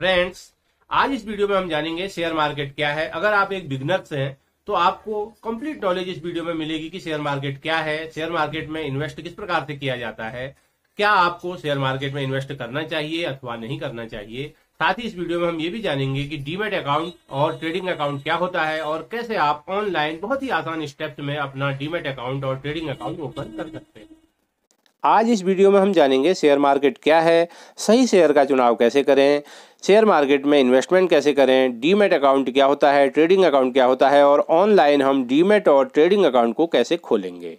friends आज इस video में हम जानेंगे शेयर मार्केट क्या है अगर आप एक बिगनर से हैं तो आपको कंप्लीट नॉलेज इस वीडियो में मिलेगी कि शेयर मार्केट क्या है शेयर मार्केट में इन्वेस्ट किस प्रकार से किया जाता है क्या आपको शेयर मार्केट में इन्वेस्ट करना चाहिए अथवा नहीं करना चाहिए साथ ही इस वीडियो में हम ये भी जानेंगे कि डीमेट अकाउंट और ट्रेडिंग अकाउंट क्या होता है और कैसे आप ऑनलाइन बहुत ही आसान स्टेप्स में अपना डीमेट अकाउंट और ट्रेडिंग अकाउंट ओपन कर सकते हैं आज इस वीडियो में हम जानेंगे शेयर मार्केट क्या है सही शेयर का चुनाव कैसे करें शेयर मार्केट में इन्वेस्टमेंट कैसे करें डीमेट अकाउंट क्या होता है ट्रेडिंग अकाउंट क्या होता है और ऑनलाइन हम डीमेट और ट्रेडिंग अकाउंट को कैसे खोलेंगे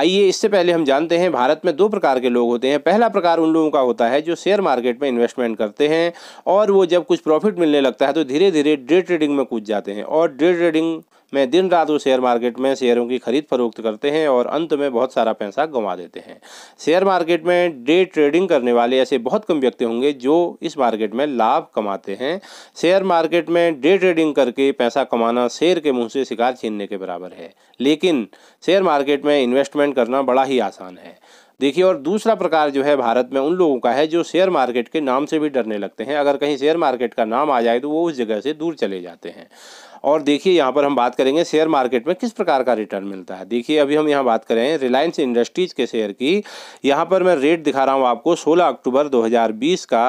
आइए इससे पहले हम जानते हैं भारत में दो प्रकार के लोग होते हैं पहला प्रकार उन लोगों का होता है जो शेयर मार्केट में इन्वेस्टमेंट करते हैं और वो जब कुछ प्रॉफिट मिलने लगता है तो धीरे धीरे डे ट्रेडिंग में कूद जाते हैं और डे ट्रेडिंग में दिन रात वो शेयर मार्केट में शेयरों की खरीद फरोख्त करते हैं और अंत में बहुत सारा पैसा गंवा देते हैं शेयर मार्केट में डे ट्रेडिंग करने वाले ऐसे बहुत कम व्यक्ति होंगे जो इस मार्केट में लाभ कमाते हैं शेयर मार्केट में डे ट्रेडिंग करके पैसा कमाना शेयर के मुंह से शिकार छीनने के बराबर है लेकिन शेयर मार्केट में इन्वेस्टमेंट करना बड़ा ही आसान है देखिए और दूसरा प्रकार जो है भारत में उन लोगों का है जो शेयर मार्केट के नाम से भी डरने लगते हैं अगर कहीं शेयर मार्केट का नाम आ जाए तो वो उस जगह से दूर चले जाते हैं और देखिए यहाँ पर हम बात करेंगे शेयर मार्केट में किस प्रकार का रिटर्न मिलता है देखिए अभी हम यहाँ बात कर रहे हैं रिलायंस इंडस्ट्रीज़ के शेयर की यहाँ पर मैं रेट दिखा रहा हूँ आपको सोलह अक्टूबर 2020 का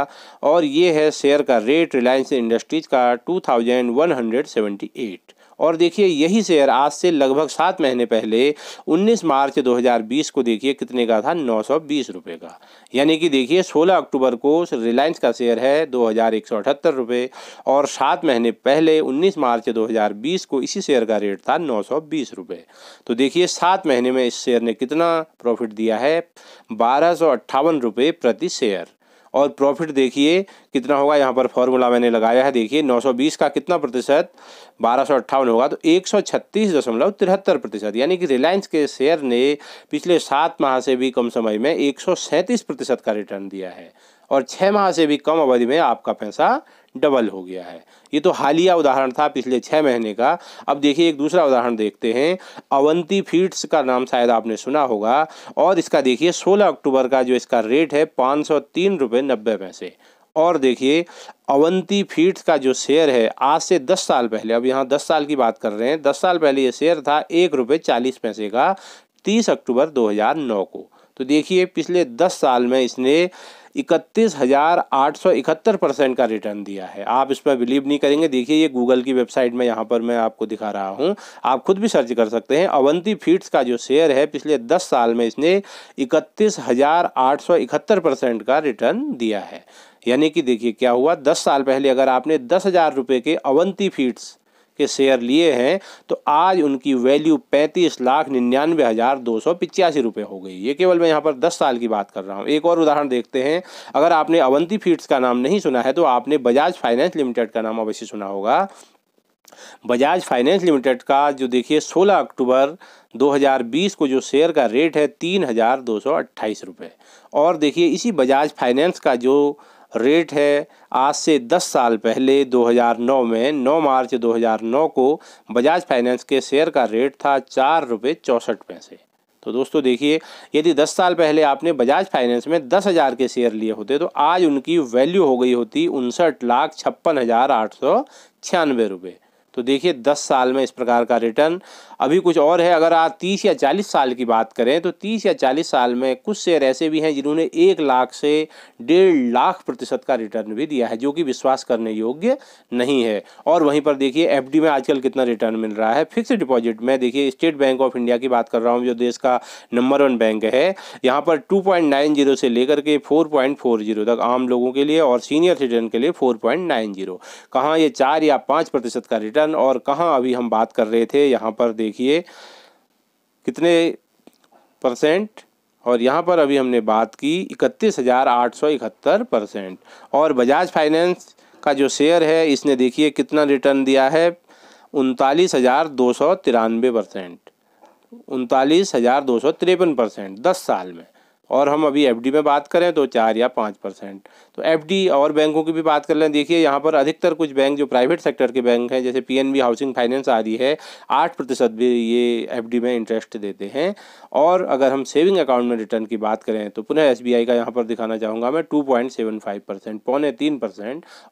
और ये है शेयर का रेट रिलायंस इंडस्ट्रीज़ का 2178 और देखिए यही शेयर आज से लगभग सात महीने पहले 19 मार्च 2020 को देखिए कितने का था नौ सौ का यानी कि देखिए 16 अक्टूबर को रिलायंस का शेयर है दो रुपए और सात महीने पहले 19 मार्च 2020 को इसी शेयर का रेट था नौ रुपए तो देखिए सात महीने में इस शेयर ने कितना प्रॉफिट दिया है बारह प्रति शेयर और प्रॉफिट देखिए कितना होगा यहाँ पर फॉर्मूला मैंने लगाया है देखिए 920 का कितना प्रतिशत बारह होगा तो एक सौ प्रतिशत यानी कि रिलायंस के शेयर ने पिछले सात माह से भी कम समय में एक प्रतिशत का रिटर्न दिया है और छः माह से भी कम अवधि में आपका पैसा डबल हो गया है ये तो हालिया उदाहरण था पिछले छः महीने का अब देखिए एक दूसरा उदाहरण देखते हैं अवंती फीड्स का नाम शायद आपने सुना होगा और इसका देखिए 16 अक्टूबर का जो इसका रेट है पाँच सौ तीन रुपये नब्बे पैसे और देखिए अवंती फीड्स का जो शेयर है आज से दस साल पहले अब यहाँ दस साल की बात कर रहे हैं दस साल पहले ये शेयर था एक रुपये चालीस पैसे का तीस अक्टूबर नौ को तो देखिए पिछले दस साल में इसने इकतीस हज़ार आठ सौ इकहत्तर परसेंट का रिटर्न दिया है आप इस पर बिलीव नहीं करेंगे देखिए ये गूगल की वेबसाइट में यहाँ पर मैं आपको दिखा रहा हूँ आप खुद भी सर्च कर सकते हैं अवंती फीड्स का जो शेयर है पिछले दस साल में इसने इकतीस हज़ार आठ सौ इकहत्तर परसेंट का रिटर्न दिया है यानी कि देखिए क्या हुआ दस साल पहले अगर आपने दस हज़ार रुपये के अवंती फीड्स के शेयर लिए हैं तो आज उनकी वैल्यू पैंतीस लाख निन्यानवे हज़ार दो सौ पिचासी रुपये हो गई ये केवल मैं यहाँ पर दस साल की बात कर रहा हूँ एक और उदाहरण देखते हैं अगर आपने अवंती फीड्स का नाम नहीं सुना है तो आपने बजाज फाइनेंस लिमिटेड का नाम अवश्य सुना होगा बजाज फाइनेंस लिमिटेड का जो देखिए 16 अक्टूबर 2020 को जो शेयर का रेट है तीन हज़ार दो सौ अट्ठाईस रुपये और देखिए इसी बजाज फाइनेंस का जो रेट है आज से 10 साल पहले 2009 में 9 मार्च 2009 को बजाज फाइनेंस के शेयर का रेट था चार रुपये चौंसठ पैसे तो दोस्तों देखिए यदि 10 साल पहले आपने बजाज फाइनेंस में दस हज़ार के शेयर लिए होते तो आज उनकी वैल्यू हो गई होती उनसठ लाख छप्पन हज़ार आठ सौ छियानवे रुपये तो देखिए 10 साल में इस प्रकार का रिटर्न अभी कुछ और है अगर आप तीस या चालीस साल की बात करें तो तीस या चालीस साल में कुछ शेयर ऐसे भी हैं जिन्होंने एक लाख से डेढ़ लाख प्रतिशत का रिटर्न भी दिया है जो कि विश्वास करने योग्य नहीं है और वहीं पर देखिए एफ में आजकल कितना रिटर्न मिल रहा है फिक्स डिपॉजिट में देखिए स्टेट बैंक ऑफ इंडिया की बात कर रहा हूँ जो देश का नंबर वन बैंक है यहाँ पर टू से लेकर के फोर तक आम लोगों के लिए और सीनियर सिटीजन के लिए फोर पॉइंट नाइन ये चार या पाँच प्रतिशत का रिटर्न और कहाँ अभी हम बात कर रहे थे यहाँ पर देख देखिए कितने परसेंट और यहाँ पर अभी हमने बात की इकतीस हज़ार आठ सौ इकहत्तर परसेंट और बजाज फाइनेंस का जो शेयर है इसने देखिए कितना रिटर्न दिया है उनतालीस हज़ार दो सौ तिरानवे परसेंट उनतालीस हज़ार दो सौ तिरपन परसेंट दस साल में और हम अभी एफडी में बात करें तो चार या पाँच परसेंट तो एफडी और बैंकों की भी बात कर लें देखिए यहाँ पर अधिकतर कुछ बैंक जो प्राइवेट सेक्टर के बैंक हैं जैसे पीएनबी हाउसिंग फाइनेंस आ रही है आठ प्रतिशत भी ये एफडी में इंटरेस्ट देते हैं और अगर हम सेविंग अकाउंट में रिटर्न की बात करें तो पुनः एस का यहाँ पर दिखाना चाहूँगा मैं टू पॉइंट पौने तीन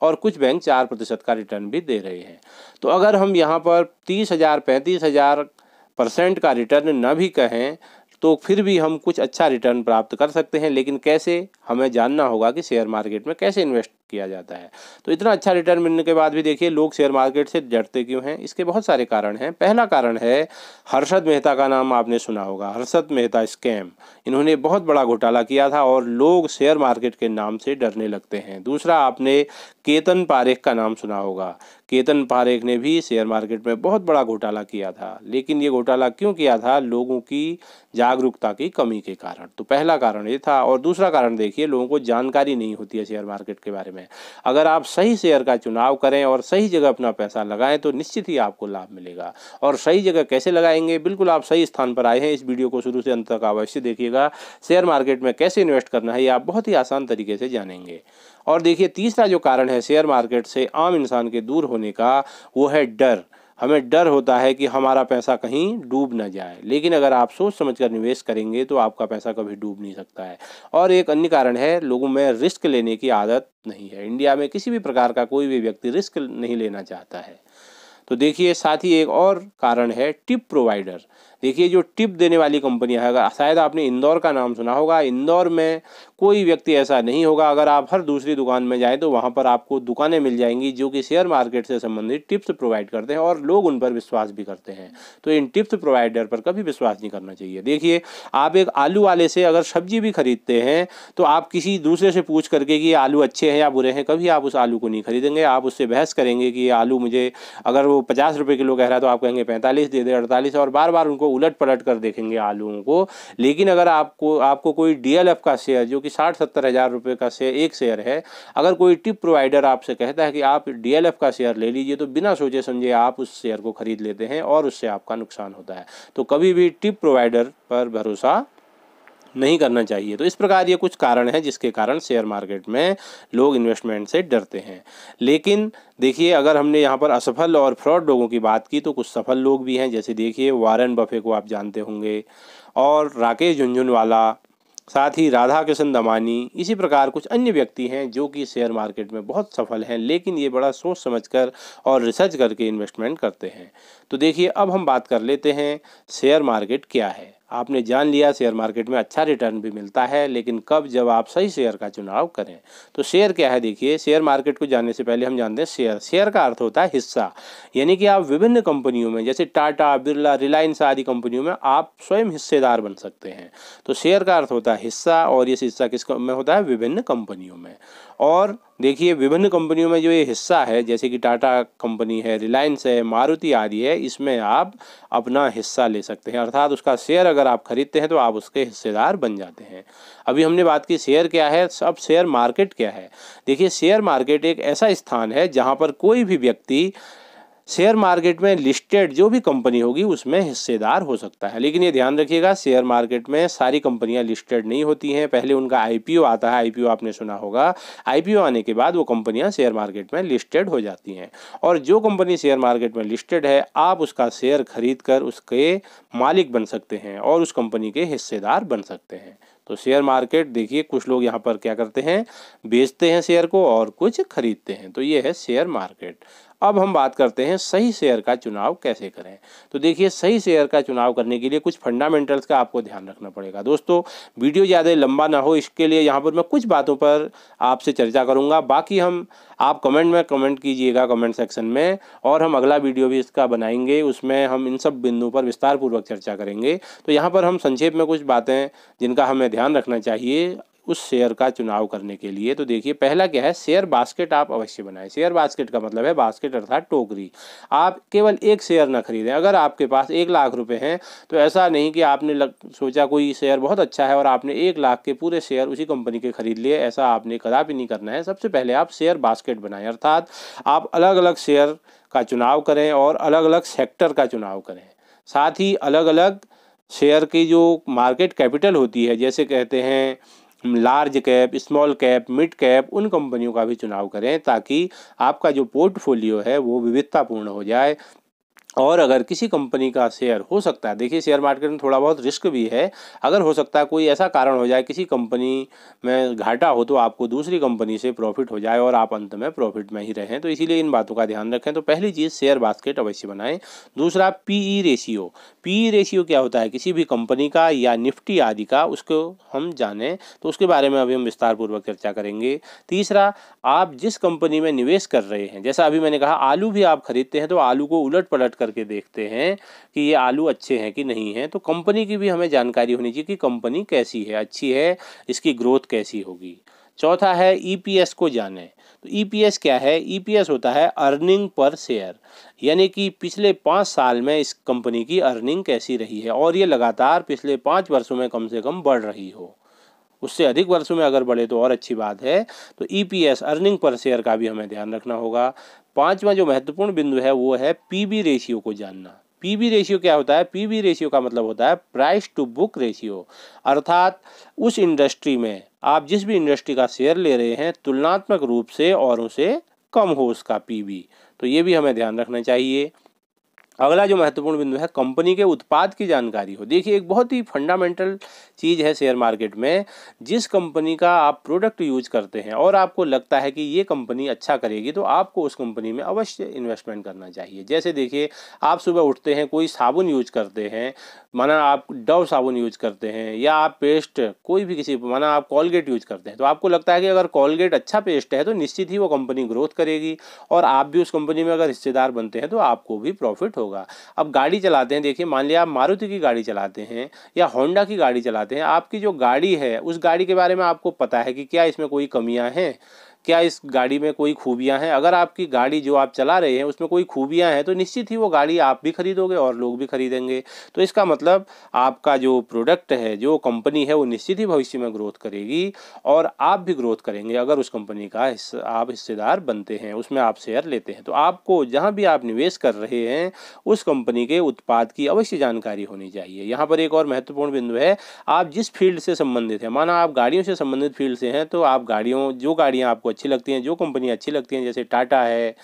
और कुछ बैंक चार प्रतिशत का रिटर्न भी दे रहे हैं तो अगर हम यहाँ पर तीस हज़ार परसेंट का रिटर्न न भी कहें तो फिर भी हम कुछ अच्छा रिटर्न प्राप्त कर सकते हैं लेकिन कैसे हमें जानना होगा कि शेयर मार्केट में कैसे इन्वेस्ट किया जाता है तो इतना अच्छा रिटर्न मिलने के बाद भी देखिए लोग शेयर मार्केट से डरते क्यों हैं इसके बहुत सारे कारण हैं पहला कारण है हर्षद मेहता का नाम आपने सुना होगा हर्षद मेहता स्कैम इन्होंने बहुत बड़ा घोटाला किया था और लोग शेयर मार्केट के नाम से डरने लगते हैं दूसरा आपने केतन पारेख का नाम सुना होगा केतन पारेख ने भी शेयर मार्केट में बहुत बड़ा घोटाला किया था लेकिन ये घोटाला क्यों किया था लोगों की जागरूकता की कमी के कारण तो पहला कारण ये था और दूसरा कारण देखिए लोगों को जानकारी नहीं होती है शेयर मार्केट के बारे में में अगर आप सही शेयर का चुनाव करें और सही जगह अपना पैसा लगाएं तो निश्चित ही आपको लाभ मिलेगा और सही जगह कैसे लगाएंगे बिल्कुल आप सही स्थान पर आए हैं इस वीडियो को शुरू से अंत तक अवश्य देखिएगा शेयर मार्केट में कैसे इन्वेस्ट करना है ये आप बहुत ही आसान तरीके से जानेंगे और देखिए तीसरा जो कारण है शेयर मार्केट से आम इंसान के दूर होने का वो है डर हमें डर होता है कि हमारा पैसा कहीं डूब ना जाए लेकिन अगर आप सोच समझ कर निवेश करेंगे तो आपका पैसा कभी डूब नहीं सकता है और एक अन्य कारण है लोगों में रिस्क लेने की आदत नहीं है इंडिया में किसी भी प्रकार का कोई भी व्यक्ति रिस्क नहीं लेना चाहता है तो देखिए साथ ही एक और कारण है टिप प्रोवाइडर देखिए जो टिप देने वाली कंपनियां है अगर शायद आपने इंदौर का नाम सुना होगा इंदौर में कोई व्यक्ति ऐसा नहीं होगा अगर आप हर दूसरी दुकान में जाएँ तो वहाँ पर आपको दुकानें मिल जाएंगी जो कि शेयर मार्केट से संबंधित टिप्स प्रोवाइड करते हैं और लोग उन पर विश्वास भी करते हैं तो इन टिप्स प्रोवाइडर पर कभी विश्वास नहीं करना चाहिए देखिए आप एक आलू वाले से अगर सब्जी भी खरीदते हैं तो आप किसी दूसरे से पूछ करके कि आलू अच्छे हैं या बुरे हैं कभी आप उस आलू को नहीं खरीदेंगे आप उससे बहस करेंगे कि आलू मुझे अगर वो पचास रुपये किलो कह रहा है तो आप कहेंगे पैंतालीस दे दे अड़तालीस और बार बार उनको को उलट पलट कर देखेंगे आलूओं को लेकिन अगर आपको आपको कोई डीएलएफ का शेयर जो कि साठ सत्तर हज़ार रुपये का शेयर एक शेयर है अगर कोई टिप प्रोवाइडर आपसे कहता है कि आप डीएलएफ का शेयर ले लीजिए तो बिना सोचे समझे आप उस शेयर को खरीद लेते हैं और उससे आपका नुकसान होता है तो कभी भी टिप प्रोवाइडर पर भरोसा नहीं करना चाहिए तो इस प्रकार ये कुछ कारण हैं जिसके कारण शेयर मार्केट में लोग इन्वेस्टमेंट से डरते हैं लेकिन देखिए अगर हमने यहाँ पर असफल और फ्रॉड लोगों की बात की तो कुछ सफल लोग भी हैं जैसे देखिए वारन बफे को आप जानते होंगे और राकेश झुंझुनवाला साथ ही राधा कृष्ण दमानी इसी प्रकार कुछ अन्य व्यक्ति हैं जो कि शेयर मार्केट में बहुत सफल हैं लेकिन ये बड़ा सोच समझकर और रिसर्च करके इन्वेस्टमेंट करते हैं तो देखिए अब हम बात कर लेते हैं शेयर मार्केट क्या है आपने जान लिया शेयर मार्केट में अच्छा रिटर्न भी मिलता है लेकिन कब जब आप सही शेयर का चुनाव करें तो शेयर क्या है देखिए शेयर मार्केट को जानने से पहले हम जानते हैं शेयर शेयर का अर्थ होता है हिस्सा यानी कि आप विभिन्न कंपनियों में जैसे टाटा बिरला रिलायंस आदि कंपनियों में आप स्वयं हिस्सेदार बन सकते हैं तो शेयर का अर्थ होता है हिस्सा और ये हिस्सा किस में होता है विभिन्न कंपनियों में और देखिए विभिन्न कंपनियों में जो ये हिस्सा है जैसे कि टाटा कंपनी है रिलायंस है मारुति आदि है इसमें आप अपना हिस्सा ले सकते हैं अर्थात उसका शेयर अगर आप खरीदते हैं तो आप उसके हिस्सेदार बन जाते हैं अभी हमने बात की शेयर क्या है अब शेयर मार्केट क्या है देखिए शेयर मार्केट एक ऐसा स्थान है जहाँ पर कोई भी व्यक्ति शेयर मार्केट में लिस्टेड जो भी कंपनी होगी उसमें हिस्सेदार हो सकता है लेकिन ये ध्यान रखिएगा शेयर मार्केट में सारी कंपनियां लिस्टेड नहीं होती हैं पहले उनका आईपीओ आता है आईपीओ आपने सुना होगा आईपीओ आने के बाद वो कंपनियां शेयर मार्केट में लिस्टेड हो जाती हैं और जो कंपनी शेयर मार्केट में लिस्टेड है आप उसका शेयर खरीद कर उसके मालिक बन सकते हैं और उस कंपनी के हिस्सेदार बन सकते हैं तो शेयर मार्केट देखिए कुछ लोग यहाँ पर क्या करते हैं बेचते हैं शेयर को और कुछ खरीदते हैं तो ये है शेयर मार्केट अब हम बात करते हैं सही शेयर का चुनाव कैसे करें तो देखिए सही शेयर का चुनाव करने के लिए कुछ फंडामेंटल्स का आपको ध्यान रखना पड़ेगा दोस्तों वीडियो ज़्यादा लंबा ना हो इसके लिए यहाँ पर मैं कुछ बातों पर आपसे चर्चा करूँगा बाकी हम आप कमेंट में कमेंट कीजिएगा कमेंट सेक्शन में और हम अगला वीडियो भी इसका बनाएंगे उसमें हम इन सब बिंदुओं पर विस्तारपूर्वक चर्चा करेंगे तो यहाँ पर हम संक्षेप में कुछ बातें जिनका हमें ध्यान रखना चाहिए उस शेयर का चुनाव करने के लिए तो देखिए पहला क्या है शेयर बास्केट आप अवश्य बनाएं शेयर बास्केट का मतलब है बास्केट अर्थात टोकरी आप केवल एक शेयर ना खरीदें अगर आपके पास एक लाख रुपए हैं तो ऐसा नहीं कि आपने लग, सोचा कोई शेयर बहुत अच्छा है और आपने एक लाख के पूरे शेयर उसी कंपनी के खरीद लिए ऐसा आपने कदापि नहीं करना है सबसे पहले आप शेयर बास्केट बनाएं अर्थात आप अलग अलग शेयर का चुनाव करें और अलग अलग सेक्टर का चुनाव करें साथ ही अलग अलग शेयर की जो मार्केट कैपिटल होती है जैसे कहते हैं large cap small cap mid cap उन कंपनियों का भी चुनाव करें ताकि आपका जो पोर्टफोलियो है वो विविधतापूर्ण हो जाए और अगर किसी कंपनी का शेयर हो सकता है देखिए शेयर मार्केट में थोड़ा बहुत रिस्क भी है अगर हो सकता है कोई ऐसा कारण हो जाए किसी कंपनी में घाटा हो तो आपको दूसरी कंपनी से प्रॉफिट हो जाए और आप अंत में प्रॉफिट में ही रहें तो इसीलिए इन बातों का ध्यान रखें तो पहली चीज़ शेयर बास्केट अवश्य बनाएं दूसरा P E ratio P E ratio क्या होता है किसी भी कंपनी का या निफ्टी आदि का उसको हम जानें तो उसके बारे में अभी हम विस्तारपूर्वक चर्चा करेंगे तीसरा आप जिस कंपनी में निवेश कर रहे हैं जैसा अभी मैंने कहा आलू भी आप खरीदते हैं तो आलू को उलट पलट कर करके देखते हैं कि ये आलू अच्छे हैं कि नहीं हैं तो कंपनी की भी हमें जानकारी होनी चाहिए कि कंपनी कैसी है अच्छी है इसकी ग्रोथ कैसी होगी चौथा है ईपीएस e को जाने तो ईपीएस e क्या है ईपीएस e होता है अर्निंग पर शेयर यानी कि पिछले पाँच साल में इस कंपनी की अर्निंग कैसी रही है और ये लगातार पिछले पाँच वर्षों में कम से कम बढ़ रही हो उससे अधिक वर्षों में अगर बढ़े तो और अच्छी बात है तो ईपीएस अर्निंग पर शेयर का भी हमें ध्यान रखना होगा पांचवा जो महत्वपूर्ण बिंदु है वो है पीबी रेशियो को जानना पीबी रेशियो क्या होता है पीबी रेशियो का मतलब होता है प्राइस टू बुक रेशियो अर्थात उस इंडस्ट्री में आप जिस भी इंडस्ट्री का शेयर ले रहे हैं तुलनात्मक रूप से और उसे कम हो उसका पीबी तो ये भी हमें ध्यान रखना चाहिए अगला जो महत्वपूर्ण बिंदु है कंपनी के उत्पाद की जानकारी हो देखिए एक बहुत ही फंडामेंटल चीज़ है शेयर मार्केट में जिस कंपनी का आप प्रोडक्ट यूज करते हैं और आपको लगता है कि ये कंपनी अच्छा करेगी तो आपको उस कंपनी में अवश्य इन्वेस्टमेंट करना चाहिए जैसे देखिए आप सुबह उठते हैं कोई साबुन यूज करते हैं माना आप डव साबुन यूज करते हैं या आप पेस्ट कोई भी किसी माना आप कॉलगेट यूज करते हैं तो आपको लगता है कि अगर कॉलगेट अच्छा पेस्ट है तो निश्चित ही वो कंपनी ग्रोथ करेगी और आप भी उस कंपनी में अगर हिस्सेदार बनते हैं तो आपको भी प्रॉफिट होगा अब गाड़ी चलाते हैं देखिए मान लिया आप मारुति की गाड़ी चलाते हैं या होंडा की गाड़ी चलाते हैं आपकी जो गाड़ी है उस गाड़ी के बारे में आपको पता है कि क्या इसमें कोई कमियाँ हैं क्या इस गाड़ी में कोई खूबियाँ हैं अगर आपकी गाड़ी जो आप चला रहे हैं उसमें कोई खूबियाँ हैं तो निश्चित ही वो गाड़ी आप भी खरीदोगे और लोग भी खरीदेंगे तो इसका मतलब आपका जो प्रोडक्ट है जो कंपनी है वो निश्चित ही भविष्य में ग्रोथ करेगी और आप भी ग्रोथ करेंगे अगर उस कंपनी का हिस, आप हिस्सेदार बनते हैं उसमें आप शेयर लेते हैं तो आपको जहाँ भी आप निवेश कर रहे हैं उस कंपनी के उत्पाद की अवश्य जानकारी होनी चाहिए यहाँ पर एक और महत्वपूर्ण बिंदु है आप जिस फील्ड से संबंधित हैं माना आप गाड़ियों से संबंधित फील्ड से हैं तो आप गाड़ियों जो गाड़ियाँ आपको अच्छी लगती हैं जो कंपनी अच्छी लगती हैं जैसे टाटा है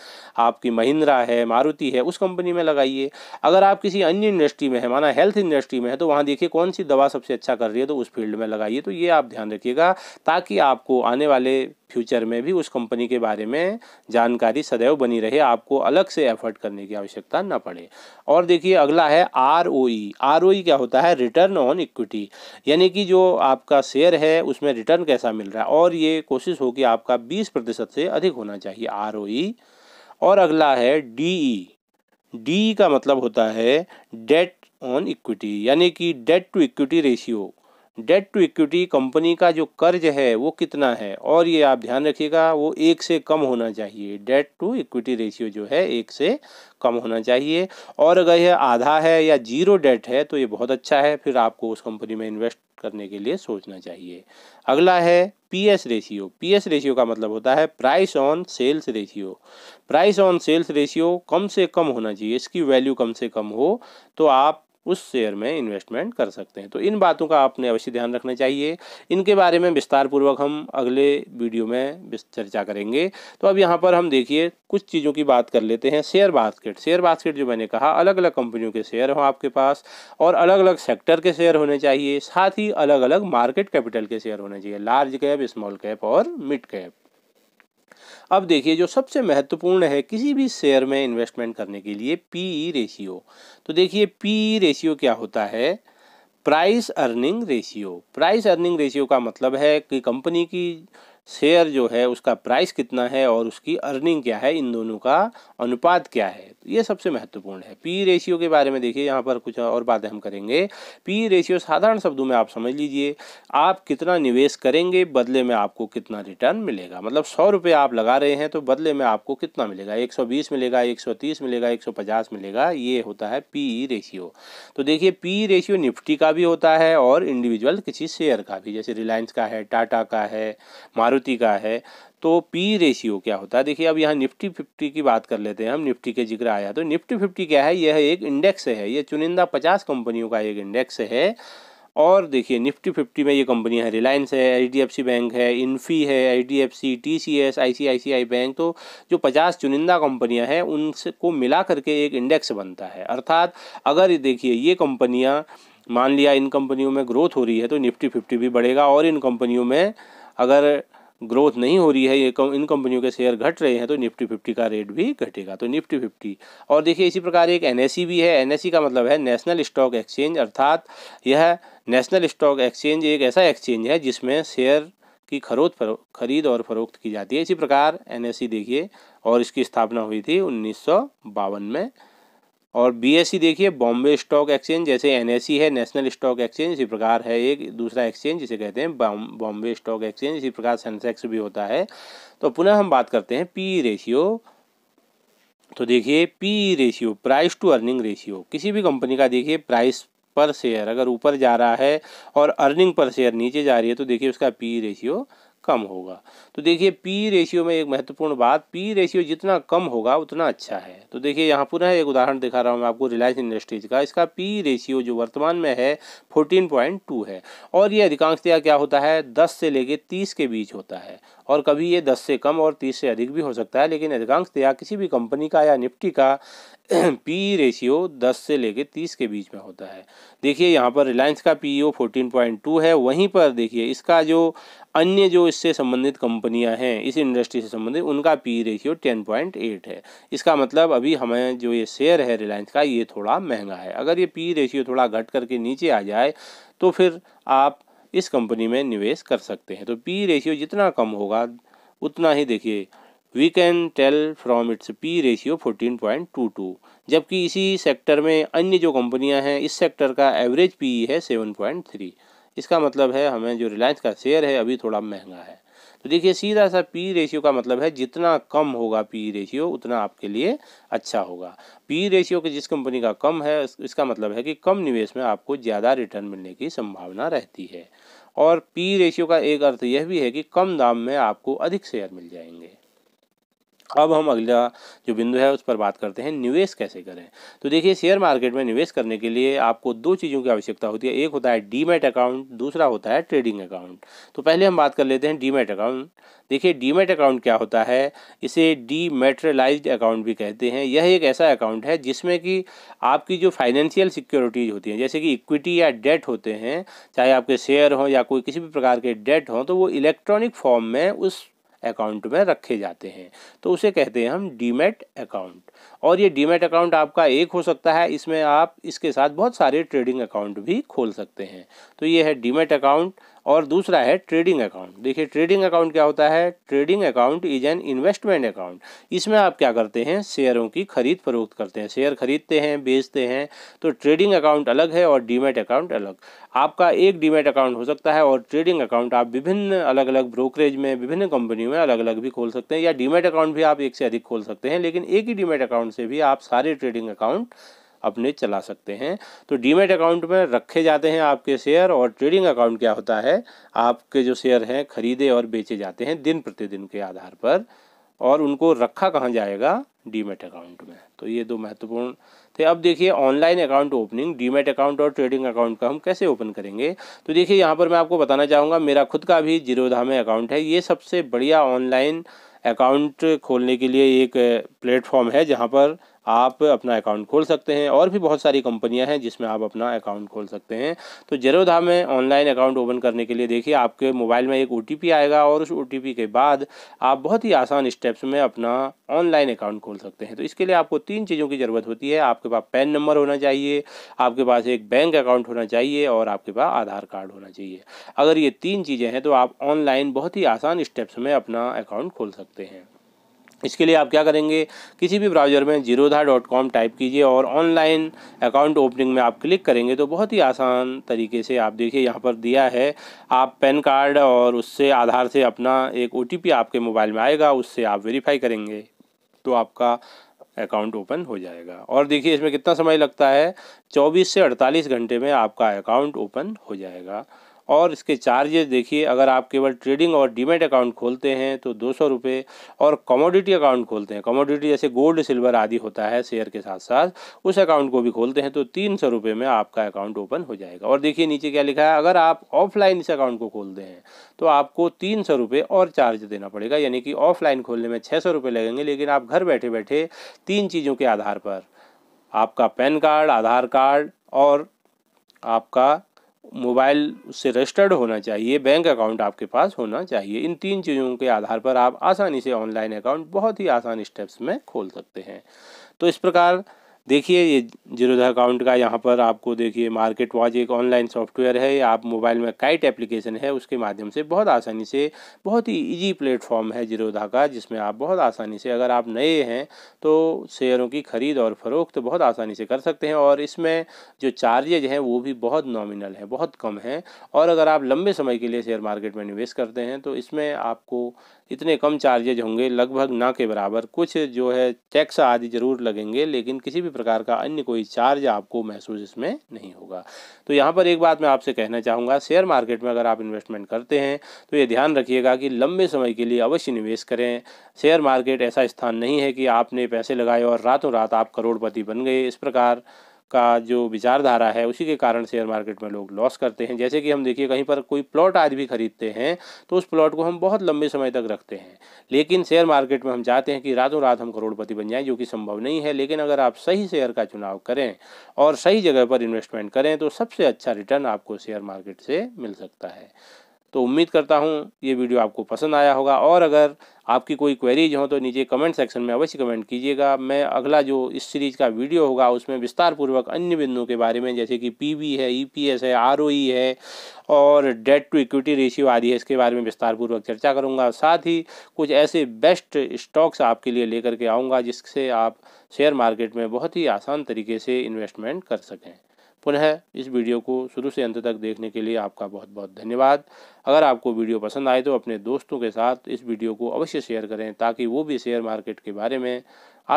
आपकी महिंद्रा है मारुति है उस कंपनी में लगाइए अगर आप किसी अन्य इंडस्ट्री में है माना हेल्थ इंडस्ट्री में है तो वहाँ देखिए कौन सी दवा सबसे अच्छा कर रही है तो उस फील्ड में लगाइए तो ये आप ध्यान रखिएगा ताकि आपको आने वाले फ्यूचर में भी उस कंपनी के बारे में जानकारी सदैव बनी रहे आपको अलग से एफर्ट करने की आवश्यकता ना पड़े और देखिए अगला है R O E R O ई क्या होता है रिटर्न ऑन इक्विटी यानी कि जो आपका शेयर है उसमें रिटर्न कैसा मिल रहा है और ये कोशिश हो कि आपका बीस प्रतिशत से अधिक होना चाहिए आर ओ ई और अगला है डी ई डी का मतलब होता है डेट ऑन इक्विटी यानी कि debt to equity ratio debt to equity company का जो कर्ज है वो कितना है और ये आप ध्यान रखिएगा वो एक से कम होना चाहिए डेट टू इक्विटी रेशियो जो है एक से कम होना चाहिए और अगर यह आधा है या जीरो डेट है तो ये बहुत अच्छा है फिर आपको उस कंपनी में इन्वेस्ट करने के लिए सोचना चाहिए अगला है पीएस रेशियो पीएस रेशियो का मतलब होता है price on sales ratio price on sales ratio कम से कम होना चाहिए इसकी वैल्यू कम से कम हो तो आप उस शेयर में इन्वेस्टमेंट कर सकते हैं तो इन बातों का आपने अवश्य ध्यान रखना चाहिए इनके बारे में विस्तारपूर्वक हम अगले वीडियो में चर्चा करेंगे तो अब यहाँ पर हम देखिए कुछ चीज़ों की बात कर लेते हैं शेयर बास्केट शेयर बास्केट जो मैंने कहा अलग अलग कंपनियों के शेयर हों आपके पास और अलग अलग सेक्टर के शेयर होने चाहिए साथ ही अलग अलग मार्केट कैपिटल के शेयर होने चाहिए लार्ज कैप स्मॉल कैप और मिड कैप अब देखिए जो सबसे महत्वपूर्ण है किसी भी शेयर में इन्वेस्टमेंट करने के लिए पी ई रेशियो तो देखिए पी ई रेशियो क्या होता है price earning ratio price earning ratio का मतलब है कि कंपनी की शेयर जो है उसका प्राइस कितना है और उसकी अर्निंग क्या है इन दोनों का अनुपात क्या है तो ये सबसे महत्वपूर्ण है पी रेशियो के बारे में देखिए यहाँ पर कुछ और बातें हम करेंगे पी रेशियो साधारण शब्दों में आप समझ लीजिए आप कितना निवेश करेंगे बदले में आपको कितना रिटर्न मिलेगा मतलब सौ रुपये आप लगा रहे हैं तो बदले में आपको कितना मिलेगा एक सौ बीस मिलेगा एक सौ तीस मिलेगा एक सौ पचास मिलेगा ये होता है पी रेशियो तो देखिए पी रेशियो निफ्टी का भी होता है और इंडिविजुअल किसी शेयर का भी जैसे रिलायंस का है टाटा का है मार मारुति का है तो पी रेशियो क्या होता है देखिए अब यहाँ निफ्टी फिफ्टी की बात कर लेते हैं हम निफ्टी के जिक्र आया तो निफ्टी फिफ्टी क्या है यह एक इंडेक्स है यह चुनिंदा पचास कंपनियों का एक इंडेक्स है और देखिए निफ्टी फिफ्टी में ये कंपनियाँ हैं रिलायंस है एच बैंक है इन्फी है H D F C T C S I C I C I bank तो जो पचास चुनिंदा कंपनियाँ हैं उनको मिला करके एक इंडेक्स बनता है अर्थात अगर देखिए ये कंपनियाँ मान लिया इन कंपनियों में ग्रोथ हो रही है तो निफ्टी फिफ्टी भी बढ़ेगा और इन कंपनियों में अगर ग्रोथ नहीं हो रही है ये इन कंपनियों के शेयर घट रहे हैं तो निफ्टी फिफ्टी का रेट भी घटेगा तो निफ्टी फिफ्टी और देखिए इसी प्रकार एक एन e भी है एन e का मतलब है नेशनल स्टॉक एक्सचेंज अर्थात यह नेशनल स्टॉक एक्सचेंज एक ऐसा एक्सचेंज है जिसमें शेयर की खरोद फरो, खरीद और फरोख्त की जाती है इसी प्रकार एन e देखिए और इसकी स्थापना हुई थी उन्नीस में और बीएसई देखिए बॉम्बे स्टॉक एक्सचेंज जैसे एनएसई e है नेशनल स्टॉक एक्सचेंज इसी प्रकार है एक दूसरा एक्सचेंज जिसे कहते हैं बॉम्बे स्टॉक एक्सचेंज इसी प्रकार सेंसेक्स भी होता है तो पुनः हम बात करते हैं पी रेशियो e तो देखिए P ratio price to earning ratio किसी भी कंपनी का देखिए प्राइस पर शेयर अगर ऊपर जा रहा है और अर्निंग पर शेयर नीचे जा रही है तो देखिए उसका पी रेशियो e कम होगा तो देखिए पी रेशियो में एक महत्वपूर्ण बात पी रेशियो जितना कम होगा उतना अच्छा है तो देखिए यहाँ पुनः एक उदाहरण दिखा रहा हूँ मैं आपको रिलायंस इंडस्ट्रीज का इसका पी रेशियो जो वर्तमान में है फोर्टीन पॉइंट टू है और ये अधिकांशतया क्या होता है दस से लेके तीस के बीच होता है और कभी ये दस से कम और तीस से अधिक भी हो सकता है लेकिन अधिकांश या किसी भी कंपनी का या निफ्टी का पी रेशियो e दस से लेकर तीस के बीच में होता है देखिए यहाँ पर रिलायंस का P O fourteen point two है वहीं पर देखिए इसका जो अन्य जो इससे संबंधित कंपनियां हैं इस इंडस्ट्री से संबंधित उनका P ratio ten point eight है इसका मतलब अभी हमें जो ये शेयर है रिलायंस का ये थोड़ा महंगा है अगर ये पी रेशियो e थोड़ा घट करके नीचे आ जाए तो फिर आप इस कंपनी में निवेश कर सकते हैं तो पी रेशियो जितना कम होगा उतना ही देखिए we can tell from its P ratio fourteen point two two जबकि इसी सेक्टर में अन्य जो कंपनियां हैं इस सेक्टर का एवरेज पी e है सेवन पॉइंट थ्री इसका मतलब है हमें जो रिलायंस का शेयर है अभी थोड़ा महंगा है तो देखिए सीधा सा पी रेशियो का मतलब है जितना कम होगा पी रेशियो उतना आपके लिए अच्छा होगा पी रेशियो के जिस कंपनी का कम है इसका मतलब है कि कम निवेश में आपको ज़्यादा रिटर्न मिलने की संभावना रहती है और पी रेशियो का एक अर्थ यह भी है कि कम दाम में आपको अधिक शेयर मिल जाएंगे अब हम अगला जो बिंदु है उस पर बात करते हैं निवेश कैसे करें तो देखिए शेयर मार्केट में निवेश करने के लिए आपको दो चीज़ों की आवश्यकता होती है एक होता है डीमेट अकाउंट दूसरा होता है ट्रेडिंग अकाउंट तो पहले हम बात कर लेते हैं डीमेट अकाउंट देखिए डीमेट अकाउंट क्या होता है इसे डीमेट्रलाइज्ड अकाउंट भी कहते हैं यह एक ऐसा अकाउंट है जिसमें कि आपकी जो फाइनेंशियल सिक्योरिटीज़ होती हैं जैसे कि इक्विटी या डेट होते हैं चाहे आपके शेयर हों या कोई किसी भी प्रकार के डेट हों तो वो इलेक्ट्रॉनिक फॉर्म में उस अकाउंट में रखे जाते हैं तो उसे कहते हैं हम डीमेट अकाउंट और ये डीमेट अकाउंट आपका एक हो सकता है इसमें आप इसके साथ बहुत सारे ट्रेडिंग अकाउंट भी खोल सकते हैं तो ये है डीमेट अकाउंट और दूसरा है ट्रेडिंग अकाउंट देखिए ट्रेडिंग अकाउंट क्या होता है trading account is an investment account इसमें आप क्या करते हैं शेयरों की खरीद फरोख्त करते हैं शेयर खरीदते हैं बेचते हैं तो ट्रेडिंग अकाउंट अलग है और डीमेट अकाउंट अलग आपका एक डीमेट अकाउंट हो सकता है और ट्रेडिंग अकाउंट आप विभिन्न अलग अलग ब्रोकरेज में विभिन्न कंपनी में अलग अलग भी खोल सकते हैं या डीमेट अकाउंट भी आप एक से अधिक खोल सकते हैं लेकिन एक ही डीमेट अकाउंट से भी आप सारे ट्रेडिंग अकाउंट अपने चला सकते हैं तो डीमेट अकाउंट में रखे जाते हैं आपके शेयर और ट्रेडिंग अकाउंट क्या होता है आपके जो शेयर हैं खरीदे और बेचे जाते हैं दिन प्रतिदिन के आधार पर और उनको रखा कहाँ जाएगा डीमेट अकाउंट में तो ये दो महत्वपूर्ण थे अब देखिए online account opening demat account और ट्रेडिंग अकाउंट का हम कैसे ओपन करेंगे तो देखिए यहाँ पर मैं आपको बताना चाहूँगा मेरा खुद का भी जीरोधा में अकाउंट है ये सबसे बढ़िया ऑनलाइन अकाउंट खोलने के लिए एक प्लेटफॉर्म है जहाँ पर आप अपना अकाउंट खोल सकते हैं और भी बहुत सारी कंपनियां हैं जिसमें आप अपना अकाउंट खोल सकते हैं तो जरोधा में ऑनलाइन अकाउंट ओपन करने के लिए देखिए आपके मोबाइल में एक ओ आएगा और उस ओ के बाद आप बहुत ही आसान स्टेप्स में अपना ऑनलाइन अकाउंट खोल सकते हैं तो इसके लिए आपको तीन चीज़ों की ज़रूरत होती है आपके पास पैन नंबर होना चाहिए आपके पास एक बैंक अकाउंट होना चाहिए और आपके पास आधार कार्ड होना चाहिए अगर ये तीन चीज़ें हैं तो आप ऑनलाइन बहुत ही आसान स्टेप्स में अपना अकाउंट खोल सकते हैं इसके लिए आप क्या करेंगे किसी भी ब्राउज़र में जीरोधा डॉट कॉम टाइप कीजिए और ऑनलाइन अकाउंट ओपनिंग में आप क्लिक करेंगे तो बहुत ही आसान तरीके से आप देखिए यहाँ पर दिया है आप पैन कार्ड और उससे आधार से अपना एक ओ आपके मोबाइल में आएगा उससे आप वेरीफाई करेंगे तो आपका अकाउंट ओपन हो जाएगा और देखिए इसमें कितना समय लगता है चौबीस से अड़तालीस घंटे में आपका अकाउंट ओपन हो जाएगा और इसके चार्जेस देखिए अगर आप केवल ट्रेडिंग और डीमेट अकाउंट खोलते हैं तो दो सौ रुपये और कमोडिटी अकाउंट खोलते हैं कमोडिटी जैसे गोल्ड सिल्वर आदि होता है शेयर के साथ साथ उस अकाउंट को भी खोलते हैं तो तीन सौ रुपये में आपका अकाउंट ओपन हो जाएगा और देखिए नीचे क्या लिखा है अगर आप ऑफलाइन इस अकाउंट को खोलते हैं तो आपको तीन सौ रुपये और चार्ज देना पड़ेगा यानी कि ऑफलाइन खोलने में छः सौ रुपये लगेंगे लेकिन आप घर बैठे बैठे तीन चीज़ों के आधार पर आपका पैन कार्ड आधार कार्ड और आपका मोबाइल उससे रजिस्टर्ड होना चाहिए बैंक अकाउंट आपके पास होना चाहिए इन तीन चीज़ों के आधार पर आप आसानी से ऑनलाइन अकाउंट बहुत ही आसान स्टेप्स में खोल सकते हैं तो इस प्रकार देखिए ये जीरोधा अकाउंट का यहाँ पर आपको देखिए मार्केट वॉच एक ऑनलाइन सॉफ्टवेयर है आप मोबाइल में काइट एप्लीकेशन है उसके माध्यम से बहुत आसानी से बहुत ही ईजी प्लेटफॉर्म है जीरोधा का जिसमें आप बहुत आसानी से अगर आप नए हैं तो शेयरों की खरीद और फरोख्त तो बहुत आसानी से कर सकते हैं और इसमें जो चार्जेज हैं वो भी बहुत नॉमिनल हैं बहुत कम हैं और अगर आप लंबे समय के लिए शेयर मार्केट में निवेश करते हैं तो इसमें आपको इतने कम चार्जेज होंगे लगभग ना के बराबर कुछ जो है टैक्स आदि ज़रूर लगेंगे लेकिन किसी भी प्रकार का अन्य कोई चार्ज आपको महसूस इसमें नहीं होगा तो यहाँ पर एक बात मैं आपसे कहना चाहूँगा शेयर मार्केट में अगर आप इन्वेस्टमेंट करते हैं तो ये ध्यान रखिएगा कि लंबे समय के लिए अवश्य निवेश करें शेयर मार्केट ऐसा स्थान नहीं है कि आपने पैसे लगाए और रातों रात आप करोड़पति बन गए इस प्रकार का जो विचारधारा है उसी के कारण शेयर मार्केट में लोग लॉस करते हैं जैसे कि हम देखिए कहीं पर कोई प्लॉट आज भी खरीदते हैं तो उस प्लॉट को हम बहुत लंबे समय तक रखते हैं लेकिन शेयर मार्केट में हम चाहते हैं कि रातों रात हम करोड़पति बन जाएं जो कि संभव नहीं है लेकिन अगर आप सही शेयर का चुनाव करें और सही जगह पर इन्वेस्टमेंट करें तो सबसे अच्छा रिटर्न आपको शेयर मार्केट से मिल सकता है तो उम्मीद करता हूँ ये वीडियो आपको पसंद आया होगा और अगर आपकी कोई क्वेरीज हो तो नीचे कमेंट सेक्शन में अवश्य कमेंट कीजिएगा मैं अगला जो इस सीरीज़ का वीडियो होगा उसमें विस्तारपूर्वक अन्य बिंदुओं के बारे में जैसे कि पीबी है ईपीएस e है आरओई e है और डेट टू इक्विटी रेशियो आदि है इसके बारे में विस्तारपूर्वक चर्चा करूँगा साथ ही कुछ ऐसे बेस्ट स्टॉक्स आपके लिए लेकर के आऊँगा जिससे आप शेयर मार्केट में बहुत ही आसान तरीके से इन्वेस्टमेंट कर सकें पुनः इस वीडियो को शुरू से अंत तक देखने के लिए आपका बहुत बहुत धन्यवाद अगर आपको वीडियो पसंद आए तो अपने दोस्तों के साथ इस वीडियो को अवश्य शेयर करें ताकि वो भी शेयर मार्केट के बारे में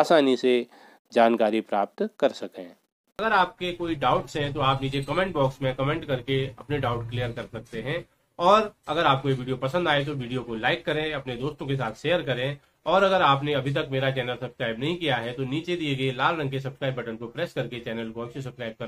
आसानी से जानकारी प्राप्त कर सकें अगर आपके कोई डाउट्स हैं तो आप नीचे कमेंट बॉक्स में कमेंट करके अपने डाउट क्लियर कर सकते हैं और अगर आपको ये वीडियो पसंद आए तो वीडियो को लाइक करें अपने दोस्तों के साथ शेयर करें और अगर आपने अभी तक मेरा चैनल सब्सक्राइब नहीं किया है तो नीचे दिए गए लाल रंग के सब्सक्राइब बटन को प्रेस करके चैनल को अवश्य सब्सक्राइब कर